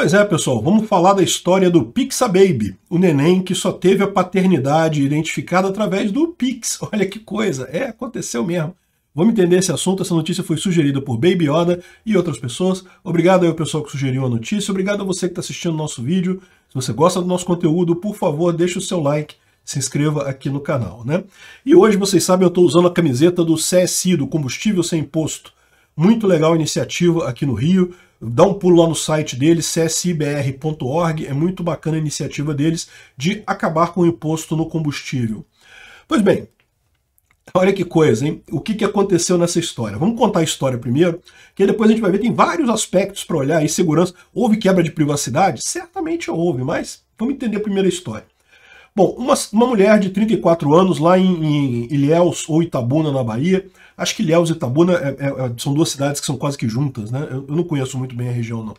Pois é, pessoal, vamos falar da história do Pixababy, o neném que só teve a paternidade identificada através do Pix. Olha que coisa, é, aconteceu mesmo. Vamos entender esse assunto, essa notícia foi sugerida por Baby Yoda e outras pessoas. Obrigado aí ao pessoal que sugeriu a notícia, obrigado a você que está assistindo o nosso vídeo. Se você gosta do nosso conteúdo, por favor, deixe o seu like, se inscreva aqui no canal, né? E hoje, vocês sabem, eu estou usando a camiseta do CSI, do Combustível Sem Imposto. Muito legal a iniciativa aqui no Rio. Dá um pulo lá no site deles, csibr.org, é muito bacana a iniciativa deles de acabar com o imposto no combustível. Pois bem, olha que coisa, hein? O que, que aconteceu nessa história? Vamos contar a história primeiro, que depois a gente vai ver, tem vários aspectos para olhar, segurança. Houve quebra de privacidade? Certamente houve, mas vamos entender a primeira história. Bom, uma, uma mulher de 34 anos lá em, em Ilhéus ou Itabuna, na Bahia, Acho que Ilhéus e Itabuna é, é, é, são duas cidades que são quase que juntas, né? Eu, eu não conheço muito bem a região, não.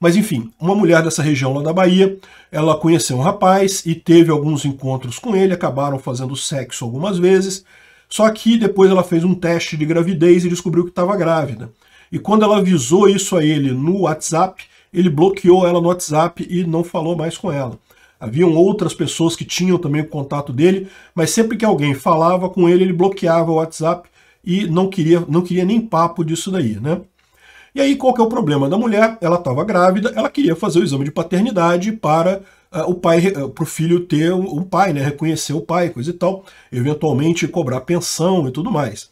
Mas enfim, uma mulher dessa região lá da Bahia, ela conheceu um rapaz e teve alguns encontros com ele, acabaram fazendo sexo algumas vezes, só que depois ela fez um teste de gravidez e descobriu que estava grávida. E quando ela avisou isso a ele no WhatsApp, ele bloqueou ela no WhatsApp e não falou mais com ela. Haviam outras pessoas que tinham também o contato dele, mas sempre que alguém falava com ele, ele bloqueava o WhatsApp e não queria, não queria nem papo disso daí, né? E aí, qual que é o problema da mulher? Ela estava grávida, ela queria fazer o exame de paternidade para uh, o pai, uh, eh, para o filho ter um, um, pai, né? Reconhecer o pai, coisa e tal, eventualmente cobrar pensão e tudo mais.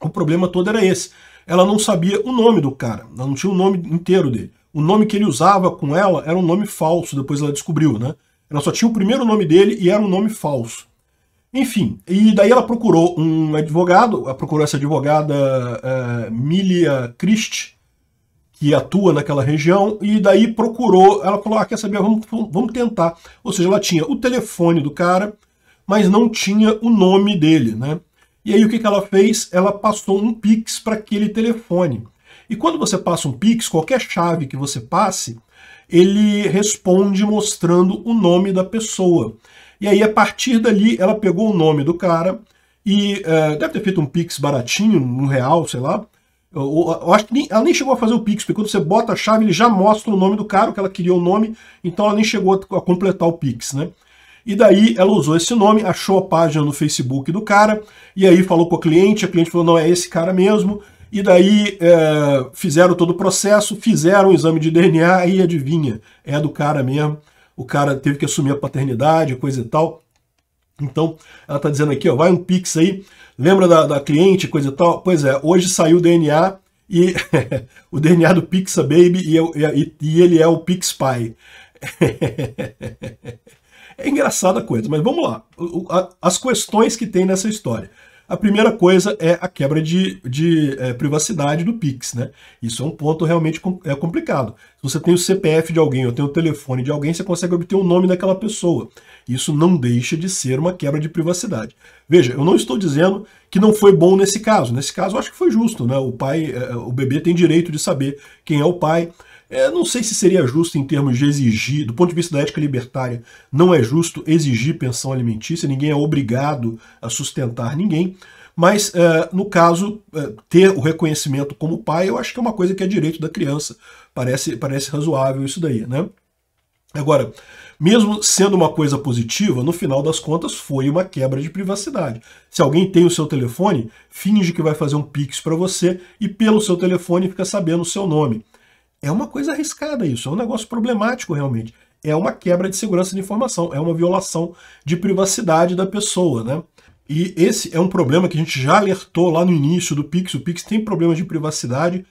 O problema todo era esse. Ela não sabia o nome do cara, ela não tinha o nome inteiro dele. O nome que ele usava com ela era um nome falso, depois ela descobriu, né? Ela só tinha o primeiro nome dele e era um nome falso. Enfim, e daí ela procurou um advogado, ela procurou essa advogada é, Milia Christ, que atua naquela região, e daí procurou, ela falou, ah, quer saber, vamos, vamos tentar. Ou seja, ela tinha o telefone do cara, mas não tinha o nome dele, né? E aí o que, que ela fez? Ela passou um Pix para aquele telefone. E quando você passa um Pix, qualquer chave que você passe, ele responde mostrando o nome da pessoa. E aí, a partir dali, ela pegou o nome do cara e é, deve ter feito um Pix baratinho, um real, sei lá. Eu, eu acho que nem, ela nem chegou a fazer o Pix, porque quando você bota a chave, ele já mostra o nome do cara, que ela queria o nome, então ela nem chegou a, a completar o Pix, né? E daí ela usou esse nome, achou a página no Facebook do cara, e aí falou com a cliente, a cliente falou, não, é esse cara mesmo. E daí é, fizeram todo o processo, fizeram o exame de DNA e adivinha, é do cara mesmo o cara teve que assumir a paternidade, coisa e tal. Então, ela está dizendo aqui, ó, vai um Pix aí, lembra da, da cliente, coisa e tal? Pois é, hoje saiu o DNA e o DNA do Pixa Baby e, e, e ele é o Pix Pai. é engraçada a coisa, mas vamos lá. As questões que tem nessa história. A primeira coisa é a quebra de, de é, privacidade do Pix, né? Isso é um ponto realmente com, é complicado. Se você tem o CPF de alguém ou tem o telefone de alguém, você consegue obter o nome daquela pessoa. Isso não deixa de ser uma quebra de privacidade. Veja, eu não estou dizendo que não foi bom nesse caso. Nesse caso, eu acho que foi justo, né? O pai, é, o bebê tem direito de saber quem é o pai. É, não sei se seria justo em termos de exigir, do ponto de vista da ética libertária, não é justo exigir pensão alimentícia, ninguém é obrigado a sustentar ninguém, mas é, no caso, é, ter o reconhecimento como pai, eu acho que é uma coisa que é direito da criança, parece, parece razoável isso daí, né? Agora, mesmo sendo uma coisa positiva, no final das contas foi uma quebra de privacidade. Se alguém tem o seu telefone, finge que vai fazer um pix para você e pelo seu telefone fica sabendo o seu nome. É uma coisa arriscada isso, é um negócio problemático realmente. É uma quebra de segurança de informação, é uma violação de privacidade da pessoa, né? E esse é um problema que a gente já alertou lá no início do Pix. O Pix tem problemas de privacidade,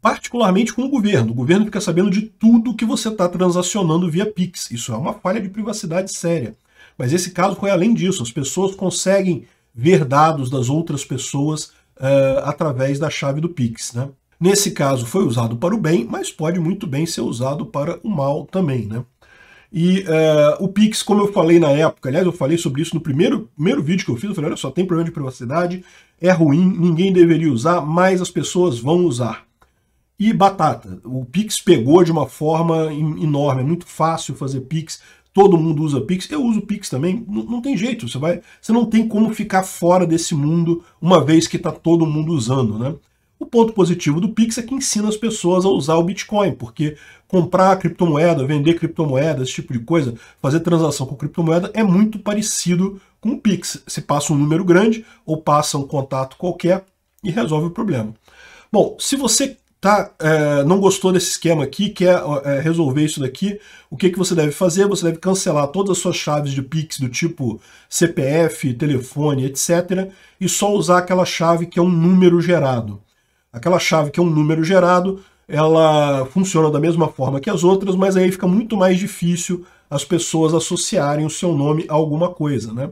particularmente com o governo. O governo fica sabendo de tudo que você está transacionando via Pix. Isso é uma falha de privacidade séria. Mas esse caso foi além disso. As pessoas conseguem ver dados das outras pessoas uh, através da chave do Pix. Né? Nesse caso foi usado para o bem, mas pode muito bem ser usado para o mal também, né? E uh, o Pix, como eu falei na época, aliás, eu falei sobre isso no primeiro, primeiro vídeo que eu fiz, eu falei, olha só, tem problema de privacidade, é ruim, ninguém deveria usar, mas as pessoas vão usar. E batata, o Pix pegou de uma forma enorme, é muito fácil fazer Pix, todo mundo usa Pix, eu uso Pix também, não, não tem jeito, você, vai, você não tem como ficar fora desse mundo uma vez que está todo mundo usando, né? O ponto positivo do Pix é que ensina as pessoas a usar o Bitcoin, porque comprar criptomoeda, vender criptomoeda, esse tipo de coisa, fazer transação com criptomoeda é muito parecido com o Pix. Você passa um número grande ou passa um contato qualquer e resolve o problema. Bom, se você tá, é, não gostou desse esquema aqui, quer é, resolver isso daqui, o que, que você deve fazer? Você deve cancelar todas as suas chaves de Pix do tipo CPF, telefone, etc. e só usar aquela chave que é um número gerado. Aquela chave que é um número gerado, ela funciona da mesma forma que as outras, mas aí fica muito mais difícil as pessoas associarem o seu nome a alguma coisa, né?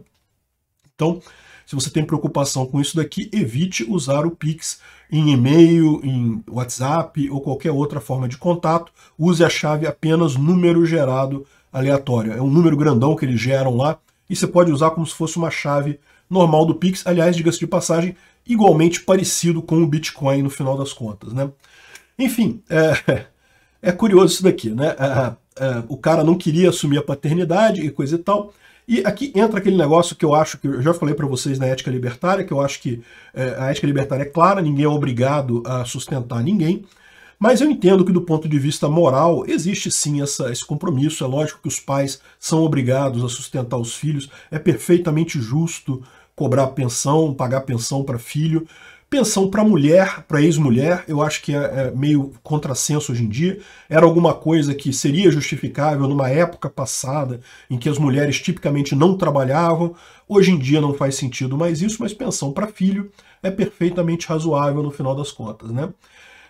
Então, se você tem preocupação com isso daqui, evite usar o Pix em e-mail, em WhatsApp ou qualquer outra forma de contato. Use a chave apenas número gerado aleatório. É um número grandão que eles geram lá e você pode usar como se fosse uma chave normal do Pix, aliás, diga-se de passagem, igualmente parecido com o Bitcoin no final das contas, né? Enfim, é, é curioso isso daqui, né? É, é, o cara não queria assumir a paternidade e coisa e tal. E aqui entra aquele negócio que eu acho que eu já falei para vocês na ética libertária, que eu acho que é, a ética libertária é clara, ninguém é obrigado a sustentar ninguém. Mas eu entendo que, do ponto de vista moral, existe sim essa, esse compromisso. É lógico que os pais são obrigados a sustentar os filhos, é perfeitamente justo cobrar pensão, pagar pensão para filho. Pensão para mulher, para ex-mulher, eu acho que é, é meio contrassenso hoje em dia. Era alguma coisa que seria justificável numa época passada em que as mulheres tipicamente não trabalhavam. Hoje em dia não faz sentido mais isso, mas pensão para filho é perfeitamente razoável no final das contas. Né?